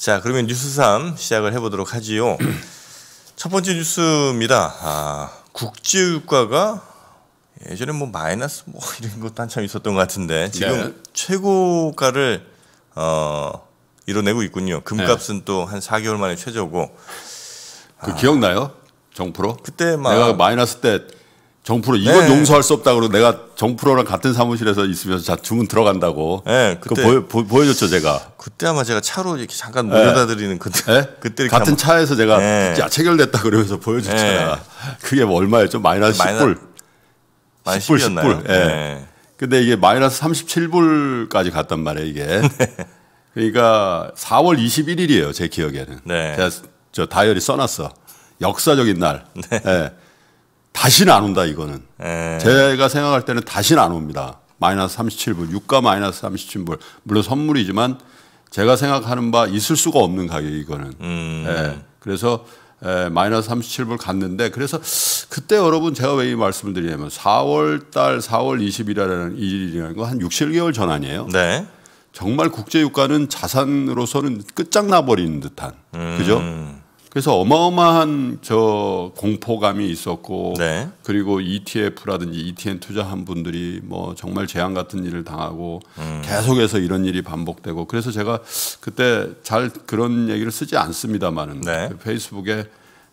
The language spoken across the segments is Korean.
자, 그러면 뉴스 3 시작을 해보도록 하지요. 첫 번째 뉴스입니다. 아, 국제유가가 예전에 뭐 마이너스 뭐 이런 것도 한참 있었던 것 같은데 지금 네. 최고가를 어, 이뤄내고 있군요. 금값은 네. 또한 4개월 만에 최저고. 그 아, 기억나요? 정프로? 그때 막 내가 마이너스 때 정프로 네. 이건 네. 용서할 수 없다 그러고 내가 정프로랑 같은 사무실에서 있으면서 자 주문 들어간다고. 네, 그때 보여, 보, 여줬죠 제가. 그때 아마 제가 차로 이렇게 잠깐 모려다 네. 드리는 그 네? 그때. 네? 그때 같은 한번. 차에서 제가 네. 체결됐다 그러면서 보여줬잖아. 그게 뭐 얼마였죠? 마이너스 마이너, 10불. 마이너스 10불, 10불. 예. 근데 이게 마이너스 37불까지 갔단 말이에요 이게. 그러니까 4월 21일이에요 제 기억에는. 제가 저 다이어리 써놨어. 역사적인 날. 네. 예. 다시는 안 온다 이거는. 에. 예. 제가 생각할 때는 다시는 안 옵니다. 마이너스 37불, 유가 마이너스 37불. 물론 선물이지만 제가 생각하는 바 있을 수가 없는 가격 이거는. 음. 예. 그래서 에, 예, 마이너스 37불 갔는데 그래서 그때 여러분 제가 왜 이 말씀을 드리냐면 4월 달 4월 20일이라는 일이라는 거 한 6, 7개월 전 아니에요. 네. 정말 국제 유가는 자산으로서는 끝장나 버리는 듯한. 음. 그죠? 그래서 어마어마한 저 공포감이 있었고 네. 그리고 ETF라든지 ETN 투자한 분들이 뭐 정말 재앙 같은 일을 당하고 음. 계속해서 이런 일이 반복되고 그래서 제가 그때 잘 그런 얘기를 쓰지 않습니다만은 네. 그 페이스북에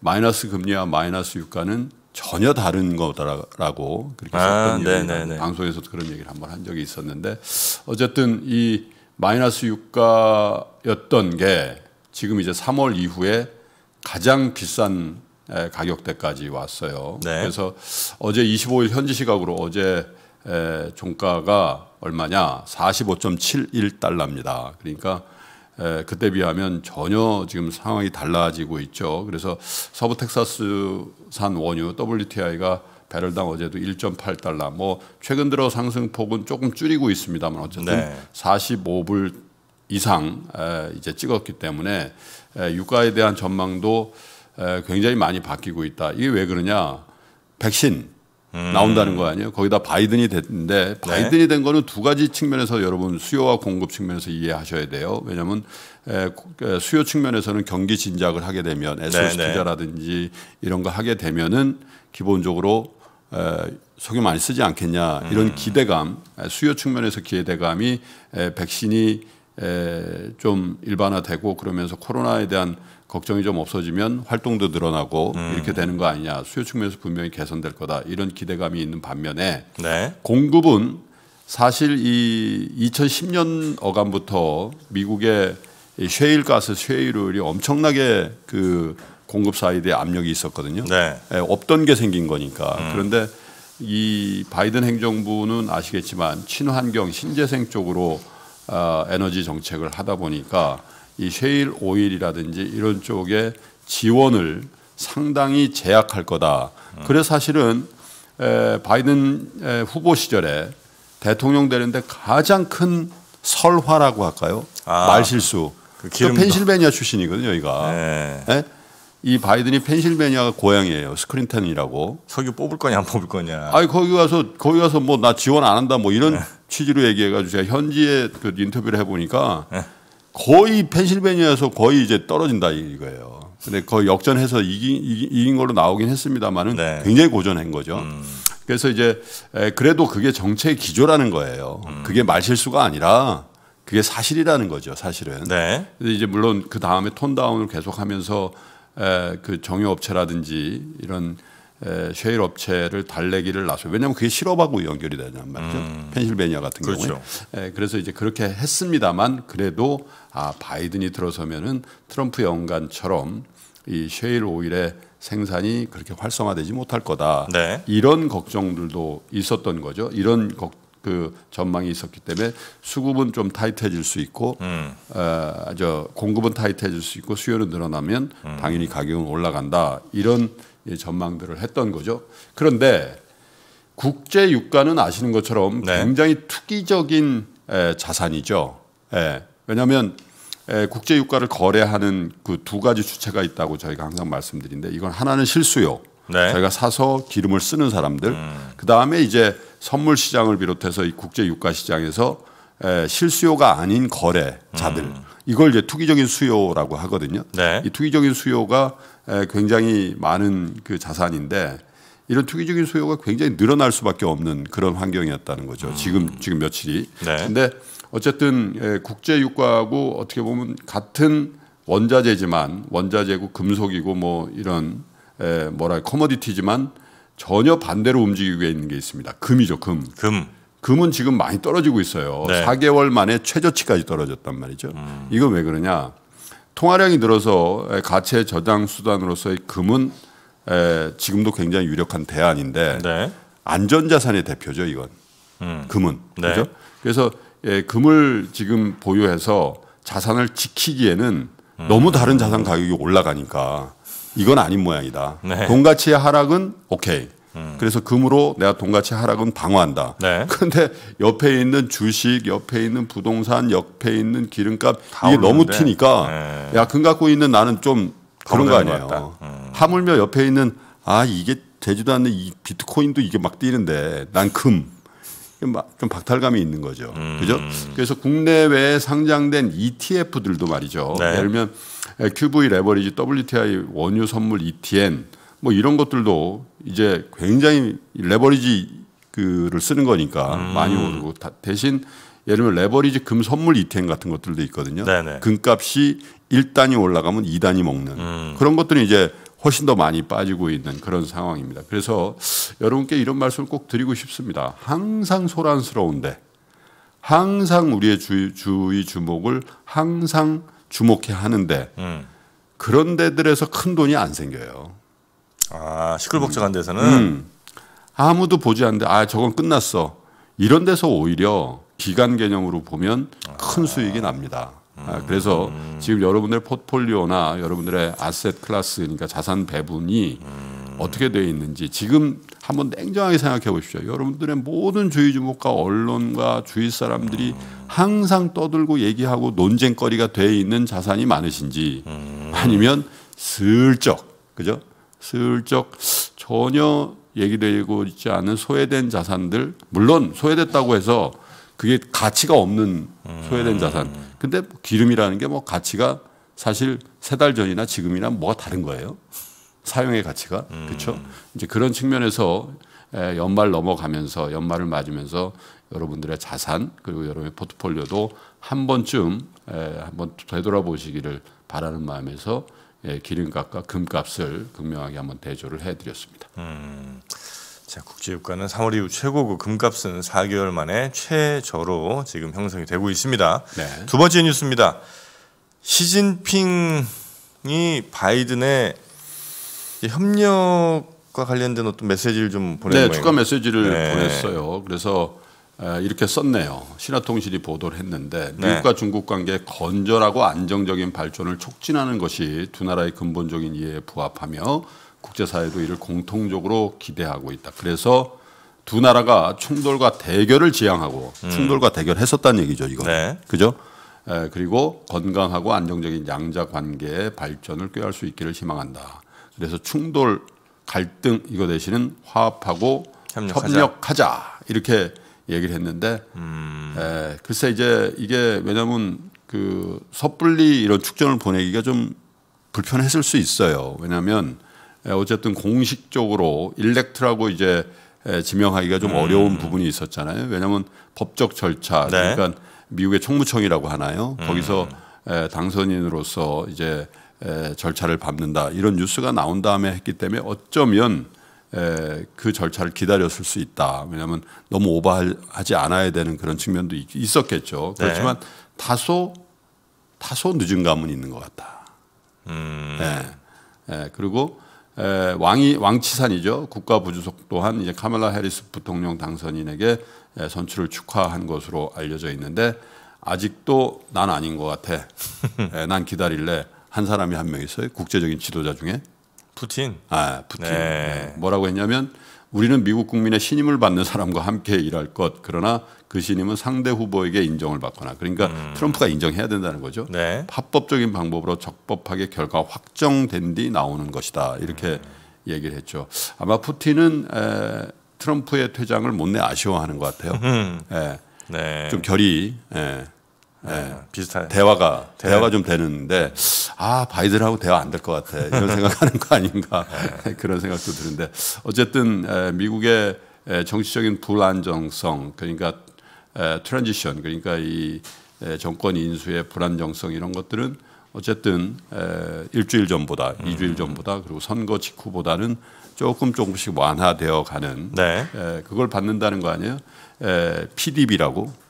마이너스 금리와 마이너스 유가는 전혀 다른 거다라고 그렇게 아, 썼던 얘기 네, 네, 네. 방송에서도 그런 얘기를 한번 한 적이 있었는데 어쨌든 이 마이너스 유가였던 게 지금 이제 3월 이후에 가장 비싼 가격대까지 왔어요. 네. 그래서 어제 25일 현지 시각으로 어제 종가가 얼마냐? 45.71달러입니다. 그러니까 에, 그때 비하면 전혀 지금 상황이 달라지고 있죠. 그래서 서부 텍사스산 원유 WTI가 배럴당 어제도 1.8달러. 뭐 최근 들어 상승폭은 조금 줄이고 있습니다만 어쨌든 네. 45불 이상 이제 찍었기 때문에 유가에 대한 전망도 굉장히 많이 바뀌고 있다. 이게 왜 그러냐? 백신 음. 나온다는 거 아니에요? 거기다 바이든이 됐는데 네. 바이든이 된 거는 두 가지 측면에서 여러분 수요와 공급 측면에서 이해하셔야 돼요. 왜냐하면 수요 측면에서는 경기 진작을 하게 되면 SOC 네, 네. 투자라든지 이런 거 하게 되면은 기본적으로 속이 많이 쓰지 않겠냐 이런 음. 기대감 수요 측면에서 기대감이 백신이 좀 일반화되고 그러면서 코로나에 대한 걱정이 좀 없어지면 활동도 늘어나고 음. 이렇게 되는 거 아니냐 수요 측면에서 분명히 개선될 거다 이런 기대감이 있는 반면에 네. 공급은 사실 이 2010년 어간부터 미국의 셰일 가스 셰일오일이 엄청나게 그 공급 사이드에 압력이 있었거든요. 네. 없던 게 생긴 거니까 음. 그런데 이 바이든 행정부는 아시겠지만 친환경 신재생 쪽으로 어, 에너지 정책을 하다 보니까 이 셰일 오일이라든지 이런 쪽에 지원을 상당히 제약할 거다. 그래서 사실은 에, 바이든 에, 후보 시절에 대통령 되는데 가장 큰 설화라고 할까요? 아, 말실수. 그 펜실베니아 출신이거든요, 여기가. 네. 네? 이 바이든이 펜실베니아가 고향이에요. 스크린턴이라고. 석유 뽑을 거냐 안 뽑을 거냐. 아니 거기 가서 거기 가서 뭐 나 지원 안 한다 뭐 이런 네. 취지로 얘기해가지고 제가 현지에 그 인터뷰를 해보니까 네. 거의 펜실베니아에서 거의 이제 떨어진다 이거예요. 근데 거의 역전해서 이긴, 이긴 이긴 걸로 나오긴 했습니다만은 네. 굉장히 고전한 거죠. 음. 그래서 이제 그래도 그게 정책의 기조라는 거예요. 음. 그게 말실수가 아니라 그게 사실이라는 거죠, 사실은. 네. 이제 물론 그 다음에 톤다운을 계속하면서 에, 그 정유업체라든지 이런 쉐일 업체를 달래기를 나서 왜냐하면 그게 실업하고 연결이 되냔 말이죠. 음. 펜실베니아 같은 그렇죠. 경우에. 예, 그래서 이제 그렇게 했습니다만 그래도 아 바이든이 들어서면은 트럼프 연간처럼 이 쉐일 오일의 생산이 그렇게 활성화되지 못할 거다. 네. 이런 걱정들도 있었던 거죠. 이런 걱, 그 전망이 있었기 때문에 수급은 좀 타이트해질 수 있고, 음. 어, 저 공급은 타이트해질 수 있고 수요는 늘어나면 음. 당연히 가격은 올라간다. 이런 예, 전망들을 했던 거죠. 그런데 국제 유가는 아시는 것처럼 네. 굉장히 투기적인 자산이죠. 예, 왜냐하면 국제 유가를 거래하는 그 두 가지 주체가 있다고 저희가 항상 말씀드린데 이건 하나는 실수요. 네. 저희가 사서 기름을 쓰는 사람들. 음. 그 다음에 이제 선물 시장을 비롯해서 이 국제 유가 시장에서 실수요가 아닌 거래자들. 음. 이걸 이제 투기적인 수요라고 하거든요. 네. 이 투기적인 수요가 굉장히 많은 그 자산인데 이런 투기적인 수요가 굉장히 늘어날 수밖에 없는 그런 환경이었다는 거죠. 음. 지금 지금 며칠이. 네. 근데 어쨌든 국제 유가하고 어떻게 보면 같은 원자재지만 원자재고 금속이고 뭐 이런 에 뭐랄 커머디티지만 전혀 반대로 움직이고 있는 게 있습니다. 금이죠, 금. 금. 금은 지금 많이 떨어지고 있어요. 네. 4개월 만에 최저치까지 떨어졌단 말이죠. 음. 이건 왜 그러냐? 통화량이 늘어서 가채 저장 수단으로서의 금은 에, 지금도 굉장히 유력한 대안인데 네. 안전자산의 대표죠 이건 음. 금은 네. 그죠? 그래서 예, 금을 지금 보유해서 자산을 지키기에는 음. 너무 다른 자산 가격이 올라가니까 이건 아닌 모양이다. 네. 돈 가치의 하락은 오케이 음. 그래서 금으로 내가 돈 가치 하락은 방어한다. 네. 그런데 옆에 있는 주식, 옆에 있는 부동산, 옆에 있는 기름값 이게 오르는데. 너무 튀니까 네. 야금 갖고 있는 나는 좀 그런 거 아니에요. 음. 하물며 옆에 있는 아 이게 되지도 않는 이 비트코인도 이게 막 뛰는데 난 금. 좀 박탈감이 있는 거죠. 음. 그죠? 그래서 국내외에 상장된 ETF들도 말이죠. 네. 예를 들면 QV 레버리지 WTI 원유 선물 ETN 뭐 이런 것들도 이제 굉장히 레버리지 그를 쓰는 거니까 음. 많이 오르고 대신 예를 들면 레버리지 금 선물 이행 같은 것들도 있거든요. 네네. 금값이 1단이 올라가면 2단이 먹는 음. 그런 것들이 이제 훨씬 더 많이 빠지고 있는 그런 상황입니다. 그래서 여러분께 이런 말씀을 꼭 드리고 싶습니다. 항상 소란스러운데 항상 우리의 주, 주의 주목을 항상 주목해 하는데 음. 그런 데들에서 큰 돈이 안 생겨요. 아 시끌벅적한 음. 데서는 음. 아무도 보지 않는데 아 저건 끝났어. 이런 데서 오히려 기간 개념으로 보면 큰 아. 수익이 납니다. 아, 음. 그래서 음. 지금 여러분들 포트폴리오나 여러분들의 아셋 클래스 그러니까 자산 배분이 어떻게 되어 있는지 지금 한번 냉정하게 생각해 보십시오. 여러분들의 모든 주위 주목과 언론과 주위 사람들이 항상 떠들고 얘기하고 논쟁거리가 되어 있는 자산이 많으신지 아니면 슬쩍 그죠? 슬쩍 전혀 얘기되고 있지 않은 소외된 자산들 물론 소외됐다고 해서 그게 가치가 없는 소외된 자산. 음. 근데 기름이라는 게 뭐 가치가 사실 세 달 전이나 지금이나 뭐가 다른 거예요. 사용의 가치가 그렇죠. 이제 그런 측면에서 연말 넘어가면서 연말을 맞으면서 여러분들의 자산 그리고 여러분의 포트폴리오도 한 번쯤 한번 되돌아보시기를 바라는 마음에서 예, 기름값과 금값을 극명하게 한번 대조를 해드렸습니다. 음, 자 국제유가는 3월 이후 최고고 그 금값은 4개월 만에 최저로 지금 형성이 되고 있습니다. 네. 두 번째 뉴스입니다. 시진핑이 바이든의 협력과 관련된 어떤 메시지를 좀 보낸 네, 모양입니 메시지를 네. 보냈어요. 그래서 이렇게 썼네요. 신화통신이 보도를 했는데 네. 미국과 중국 관계 건전하고 안정적인 발전을 촉진하는 것이 두 나라의 근본적인 이해에 부합하며 국제사회도 이를 공통적으로 기대하고 있다. 그래서 두 나라가 충돌과 대결을 지향하고 음. 충돌과 대결했었다는 얘기죠. 이거 네. 그죠? 에, 그리고 건강하고 안정적인 양자 관계의 발전을 꾀할 수 있기를 희망한다. 그래서 충돌 갈등 이거 대신은 화합하고 협력하자, 협력하자 이렇게 얘기를 했는데 음. 에, 예, 글쎄 이제 이게 왜냐하면 그 섣불리 이런 축전을 보내기가 좀 불편했을 수 있어요. 왜냐하면 예, 어쨌든 공식적으로 일렉트라고 이제 예, 지명하기가 좀 음. 어려운 부분이 있었잖아요. 왜냐하면 법적 절차 네. 그러니까 미국의 총무청이라고 하나요. 음. 거기서 당선인으로서 이제 절차를 밟는다 이런 뉴스가 나온 다음에 했기 때문에 어쩌면 그 절차를 기다렸을 수 있다. 왜냐하면 너무 오버하지 않아야 되는 그런 측면도 있었겠죠. 네. 그렇지만 네. 다소 다소 늦은 감은 있는 것 같다. 음. 예. 예. 그리고 에, 왕이 왕치산이죠. 국가 부주석 또한 이제 카멜라 해리스 부통령 당선인에게 에, 선출을 축하한 것으로 알려져 있는데 아직도 난 아닌 것 같아. 에, 난 기다릴래. 한 사람이 한 명 있어요. 국제적인 지도자 중에. 푸틴. 아, 푸틴. 네. 네. 뭐라고 했냐면 우리는 미국 국민의 신임을 받는 사람과 함께 일할 것. 그러나 그 신임은 상대 후보에게 인정을 받거나 그러니까 음. 트럼프가 인정해야 된다는 거죠. 네. 합법적인 방법으로 적법하게 결과 확정된 뒤 나오는 것이다. 이렇게 음. 얘기를 했죠. 아마 푸틴은 에, 트럼프의 퇴장을 못내 아쉬워하는 것 같아요. 에, 음. 예. 네. 좀 결이 에, 예. 네. 아, 비슷한 대화가 네. 대화가 좀 되는데 아 바이든하고 대화 안 될 것 같아 이런 생각하는 거 아닌가 네. 네, 그런 생각도 드는데 어쨌든 미국의 정치적인 불안정성 그러니까 트랜지션 그러니까 이 정권 인수의 불안정성 이런 것들은 어쨌든 일주일 전보다 음. 2주일 전보다 그리고 선거 직후보다는 조금 조금씩 완화되어 가는 네. 그걸 받는다는 거 아니에요? PDB라고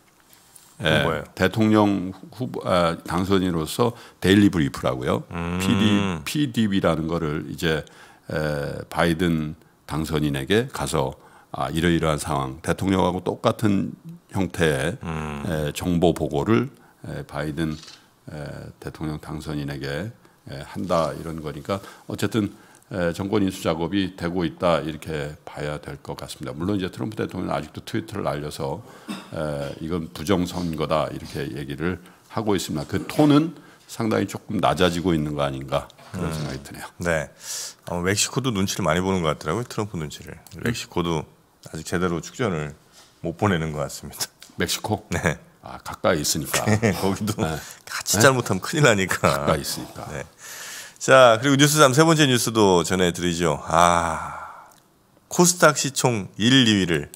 예, 대통령 후보 아, 당선인으로서 데일리 브리프라고요. 음. PD, PDB라는 거를 이제 에, 바이든 당선인에게 가서 아, 이러이러한 상황 대통령하고 똑같은 형태의 음. 에, 정보 보고를 에, 바이든 에, 대통령 당선인에게 에, 한다 이런 거니까 어쨌든 정권 인수 작업이 되고 있다 이렇게 봐야 될 것 같습니다. 물론 이제 트럼프 대통령은 아직도 트위터를 알려서 이건 부정선거다 이렇게 얘기를 하고 있습니다. 그 톤은 상당히 조금 낮아지고 있는 거 아닌가 그런 음. 생각이 드네요. 네, 어, 멕시코도 눈치를 많이 보는 것 같더라고요. 트럼프 눈치를. 네. 멕시코도 아직 제대로 축전을 못 보내는 것 같습니다. 멕시코? 네. 아 가까이 있으니까 네, 거기도 네. 같이 잘못하면 네? 큰일 나니까 가까이 있으니까 네. 자, 그리고 뉴스 3, 세 번째 뉴스도 전해드리죠. 아, 코스닥 시총 1, 2위를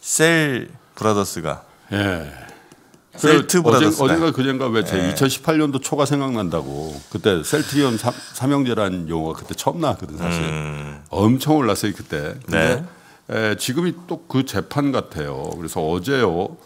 셀 브라더스가. 예. 셀트 브라더스. 어젠, 가 그젠가 왜제 예. 2018년도 초가 생각난다고 그때 셀트리온 삼형제라는 용어가 그때 처음 나왔거든 사실. 음. 엄청 올랐어요 그때. 근데 네. 에, 지금이 또 그 재판 같아요. 그래서 어제요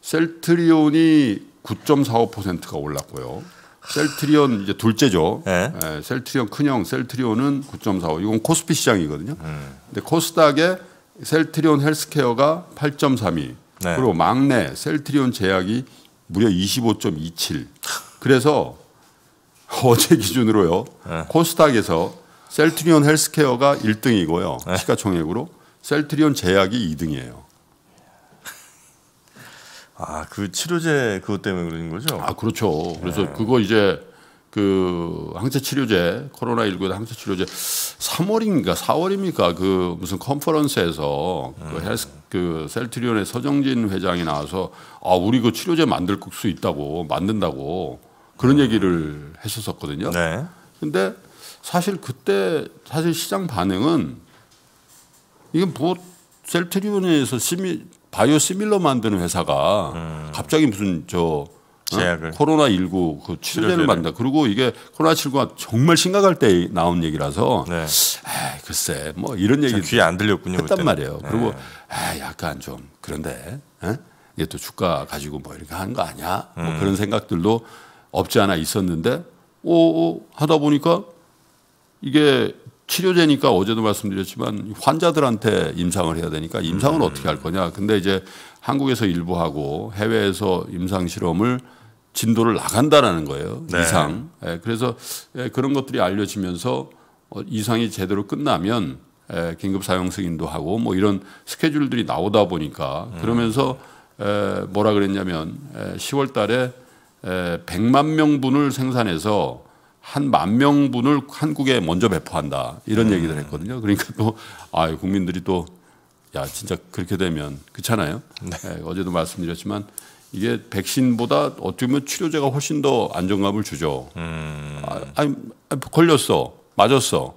셀트리온이 9.45%가 올랐고요. 셀트리온 이제 둘째죠. 네. 예. 에, 예, 셀트리온 큰형 셀트리온은 9.45. 이건 코스피 시장이거든요. 음. 근데 코스닥에 셀트리온 헬스케어가 8.32. 네. 그리고 막내 셀트리온 제약이 무려 25.27. 그래서 어제 기준으로요. 네. 코스닥에서 셀트리온 헬스케어가 1등이고요. 시가총액으로 셀트리온 제약이 2등이에요. 아, 그 치료제 그것 때문에 그러는 거죠? 아, 그렇죠. 그래서 네. 그거 이제 그 항체 치료제 코로나 19 항체 치료제 3월인가 4월입니까 그 무슨 컨퍼런스에서 그 음. 그 헬스 그 셀트리온의 서정진 회장이 나와서 아 우리 그 치료제 만들 수 있다고 만든다고 그런 음. 얘기를 했었었거든요. 네. 근데 사실 그때 사실 시장 반응은 이건 뭐 셀트리온에서 심의 바이오시밀러 만드는 회사가 음. 갑자기 무슨 저 어? 제약을. 코로나 19그 치료제를 만든다. 그리고 이게 코로나 19가 정말 심각할 때 나온 얘기라서 네. 에이, 글쎄 뭐 이런 얘기 귀에 안 들렸군요. 했단 말이에요. 네. 그리고 에이, 약간 좀 그런데 에? 어? 이게 또 주가 가지고 뭐 이렇게 하는 거 아니야? 뭐 음. 뭐 그런 생각들도 없지 않아 있었는데 오, 오 하다 보니까 이게 치료제니까 어제도 말씀드렸지만 환자들한테 임상을 해야 되니까 임상을 음. 어떻게 할 거냐. 근데 이제 한국에서 일부 하고 해외에서 임상 실험을 진도를 나간다라는 거예요. 네. 이상. 예, 그래서 예, 그런 것들이 알려지면서 어, 이상이 제대로 끝나면 예, 긴급 사용 승인도 하고 뭐 이런 스케줄들이 나오다 보니까 음. 그러면서 음. 뭐라 그랬냐면 10월 달에 100만 명분을 생산해서 한만 명분을 한국에 먼저 배포한다 이런 음. 얘기를 했거든요. 그러니까 또 아, 국민들이 또 야 진짜 그렇게 되면 그렇잖아요. 네. 네, 어제도 말씀드렸지만 이게 백신보다 어떻게 보면 치료제가 훨씬 더 안정감을 주죠. 음. 아, 아니 걸렸어, 맞았어,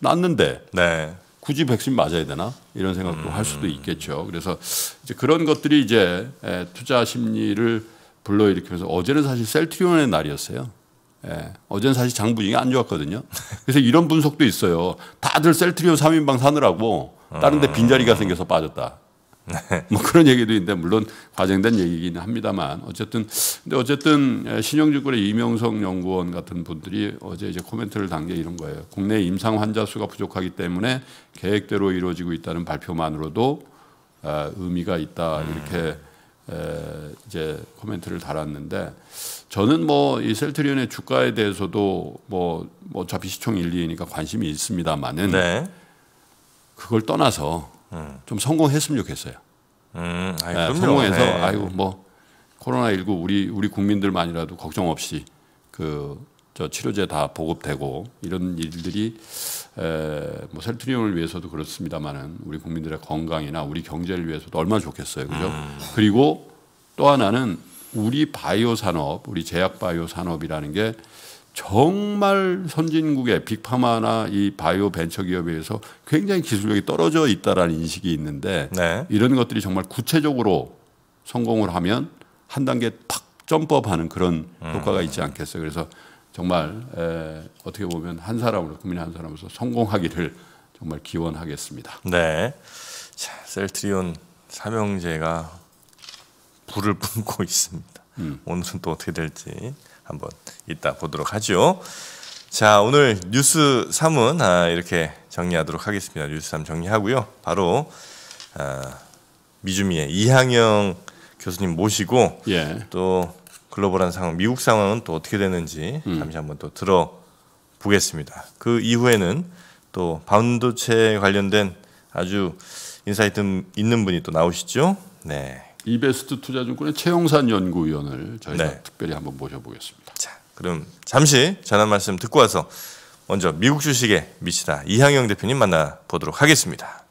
낫는데 네. 굳이 백신 맞아야 되나 이런 생각도 음. 할 수도 음. 있겠죠. 그래서 이제 그런 것들이 이제 에, 투자 심리를 불러일으키면서 어제는 사실 셀트리온의 날이었어요. 예, 어제는 사실 장부징이 안 좋았거든요. 그래서 이런 분석도 있어요. 다들 셀트리온 3인방 사느라고 다른 데 빈자리가 생겨서 빠졌다. 네. 뭐 그런 얘기도 있는데 물론 과장된 얘기긴 합니다만 어쨌든 근데 어쨌든 예, 신영증권의 이명성 연구원 같은 분들이 어제 이제 코멘트를 단 게 이런 거예요. 국내 임상 환자 수가 부족하기 때문에 계획대로 이루어지고 있다는 발표만으로도 아, 의미가 있다 이렇게 이제 코멘트를 달았는데 저는 뭐 이 셀트리온의 주가에 대해서도 뭐, 뭐 어차피 시총 1, 2니까 관심이 있습니다만은 네. 그걸 떠나서 음. 좀 성공했으면 좋겠어요. 음, 아이, 네, 성공해서 네. 아이고 뭐 코로나 19 우리 우리 국민들만이라도 걱정 없이 그 저 치료제 다 보급되고 이런 일들이 에뭐 셀트리온을 위해서도 그렇습니다만은 우리 국민들의 건강이나 우리 경제를 위해서도 얼마나 좋겠어요, 그죠? 음. 그리고 또 하나는 우리 바이오 산업, 우리 제약 바이오 산업이라는 게 정말 선진국의 빅파마나 이 바이오 벤처 기업에 의해서 굉장히 기술력이 떨어져 있다라는 인식이 있는데 네. 이런 것들이 정말 구체적으로 성공을 하면 한 단계 탁 점프업하는 그런 음. 효과가 있지 않겠어요. 그래서 정말 에, 어떻게 보면 한 사람으로 국민 한 사람으로서 성공하기를 정말 기원하겠습니다. 네, 자, 셀트리온 삼형제가 불을 품고 있습니다. 음. 오늘은 또 어떻게 될지 한번 이따 보도록 하죠. 자, 오늘 뉴스 3은 아, 이렇게 정리하도록 하겠습니다. 뉴스 3 정리하고요. 바로 아, 미주미의 이항영 교수님 모시고 예. 또 글로벌한 상황, 미국 상황은 또 어떻게 되는지 음. 잠시 한번 또 들어보겠습니다. 그 이후에는 또 반도체 관련된 아주 인사이트 있는 분이 또 나오시죠. 네, 이베스트 투자증권의 최영산 연구위원을 저희가 네. 특별히 한번 모셔보겠습니다. 자, 그럼 잠시 전한 말씀 듣고 와서 먼저 미국 주식에 미치다 이항영 대표님 만나보도록 하겠습니다.